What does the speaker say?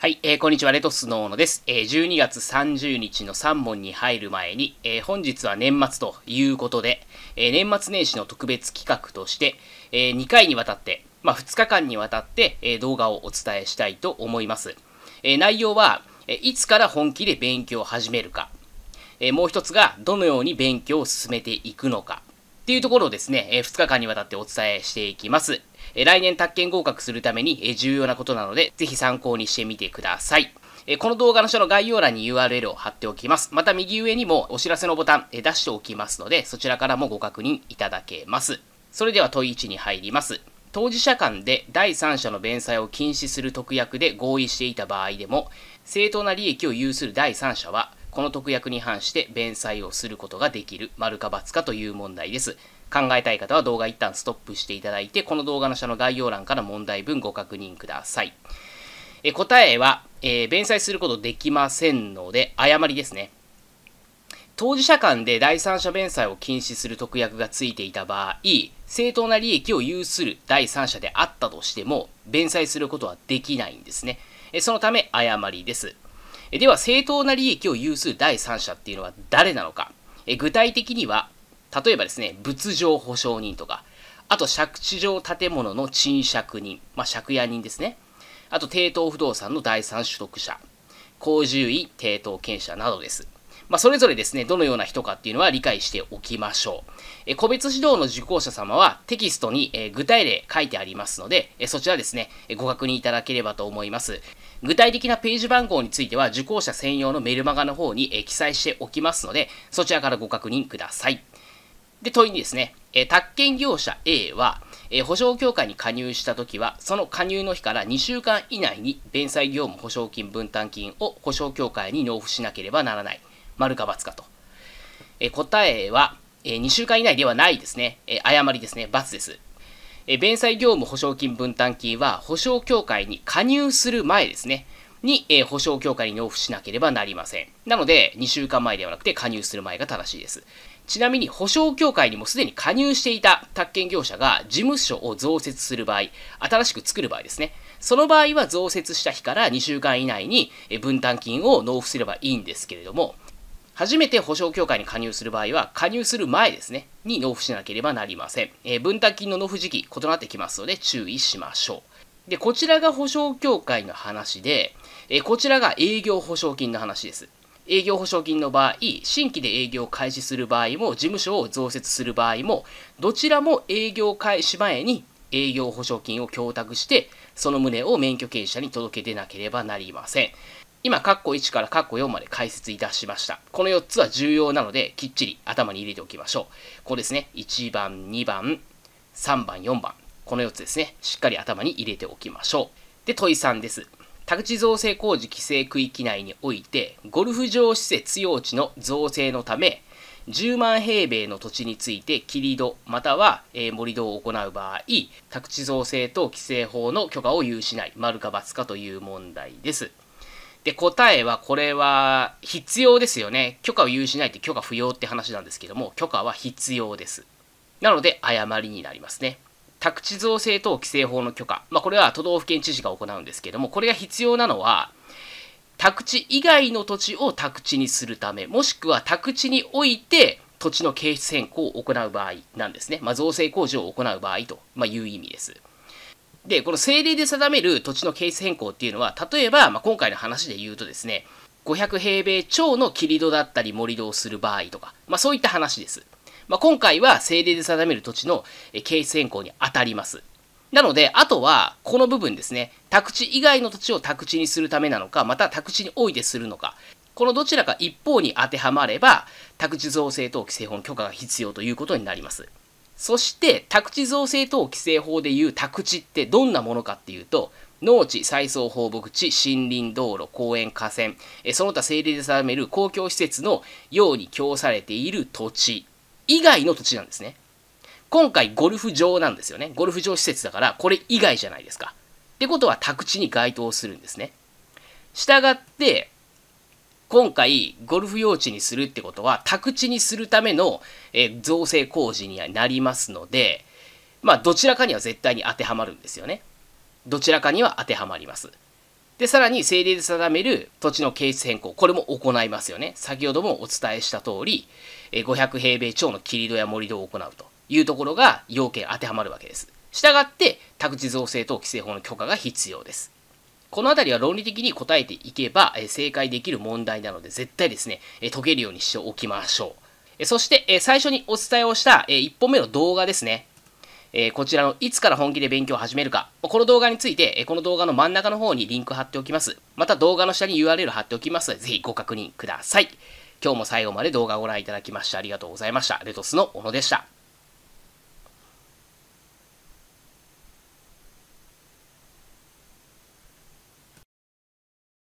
はい、えー、こんにちは、レトスのーノです。えー、12月30日の3問に入る前に、えー、本日は年末ということで、えー、年末年始の特別企画として、え2回にわたって、まあ、2日間にわたって、え動画をお伝えしたいと思います。え内容は、えいつから本気で勉強を始めるか、えもう一つが、どのように勉強を進めていくのか、っていうところをですね、え2日間にわたってお伝えしていきます。え来年宅建合格するために、え重要なことなので、ぜひ参考にしてみてください。えこの動画の下の概要欄に URL を貼っておきます。また右上にもお知らせのボタン、え出しておきますので、そちらからもご確認いただけます。それでは問い1に入ります。当事者間で第三者の弁済を禁止する特約で合意していた場合でも、正当な利益を有する第三者は、この特約に反して弁済をすることができる、丸か×かという問題です。考えたい方は動画一旦ストップしていただいて、この動画の下の概要欄から問題文ご確認ください。え答えは、えー、弁済することできませんので、誤りですね。当事者間で第三者弁済を禁止する特約がついていた場合、正当な利益を有する第三者であったとしても、弁済することはできないんですね。そのため、誤りです。では、正当な利益を有する第三者っていうのは誰なのか。具体的には、例えばですね、物上保証人とか、あと借地上建物の賃借人、まあ、借家人ですね。あと、抵当不動産の第三取得者、公獣医、抵当権者などです。まあ、それぞれですね、どのような人かっていうのは理解しておきましょう。え個別指導の受講者様はテキストに、え具体例書いてありますので、えそちらですね、ご確認いただければと思います。具体的なページ番号については受講者専用のメルマガの方に記載しておきますので、そちらからご確認ください。で、問いにですね、え宅建業者 A は、え保証協会に加入したときは、その加入の日から2週間以内に弁済業務保証金分担金を保証協会に納付しなければならない。丸か×かと。え答えは、え2週間以内ではないですね。え誤りですね。×です。え弁済業務保証金分担金は保証協会に加入する前ですね。に、え保証協会に納付しなければなりません。なので、2週間前ではなくて加入する前が正しいです。ちなみに保証協会にもすでに加入していた宅建業者が事務所を増設する場合、新しく作る場合ですね。その場合は増設した日から2週間以内に分担金を納付すればいいんですけれども、初めて保証協会に加入する場合は、加入する前ですね、に納付しなければなりません。えー、分担金の納付時期、異なってきますので、注意しましょう。で、こちらが保証協会の話で、えー、こちらが営業保証金の話です。営業保証金の場合、新規で営業を開始する場合も、事務所を増設する場合も、どちらも営業開始前に営業保証金を供託して、その旨を免許経営者に届け出なければなりません。今、カッコ1からカッコ4まで解説いたしました。この4つは重要なので、きっちり頭に入れておきましょう。ここですね。1番、2番、3番、4番。この4つですね。しっかり頭に入れておきましょう。で、問い3です。宅地造成工事規制区域内において、ゴルフ場施設用地の造成のため、10万平米の土地について切り土または、盛り土を行う場合宅地造成等規制法の許可を有しない丸か×かという問題ですで、答えはこれは必要ですよね。許可を有しないって許可不要って話なんですけども、許可は必要です。なので、誤りになりますね。宅地造成等規制法の許可。まあ、これは都道府県知事が行うんですけども、これが必要なのは、宅地以外の土地を宅地にするため、もしくは宅地において土地の形質変更を行う場合なんですね。まあ、造成工事を行う場合と、まいう意味です。で、この政令で定める土地のケース変更っていうのは、例えば、まあ、今回の話で言うとですね、500平米超の切り戸だったり盛り戸をする場合とか、まあ、そういった話です。まあ、今回は政令で定める土地のケース変更に当たります。なので、あとは、この部分ですね、宅地以外の土地を宅地にするためなのか、また宅地においてするのか、このどちらか一方に当てはまれば、宅地造成等規制法の許可が必要ということになります。そして宅地造成等規制法でいう宅地ってどんなものかっていうと農地、再送放牧地、森林、道路、公園、河川、その他整理で定める公共施設のように供されている土地以外の土地なんですね。今回ゴルフ場なんですよね。ゴルフ場施設だからこれ以外じゃないですか。ってことは宅地に該当するんですね。したがって、今回ゴルフ用地にするってことは宅地にするための、え造成工事にはなりますのでまあどちらかには絶対に当てはまるんですよね。どちらかには当てはまります。で、さらに政令で定める土地の形質変更、これも行いますよね。先ほどもお伝えした通り、500平米超の切り戸や盛り戸を行うというところが要件当てはまるわけです。したがって、宅地造成等規制法の許可が必要です。この辺りは論理的に答えていけば、え正解できる問題なので、絶対ですね、え解けるようにしておきましょう。えそして、え最初にお伝えをした、え1本目の動画ですね。えこちらのいつから本気で勉強を始めるか。この動画について、えこの動画の真ん中の方にリンク貼っておきます。また動画の下に URL 貼っておきますので、ぜひご確認ください。今日も最後まで動画をご覧いただきましてありがとうございました。レトスの小野でした。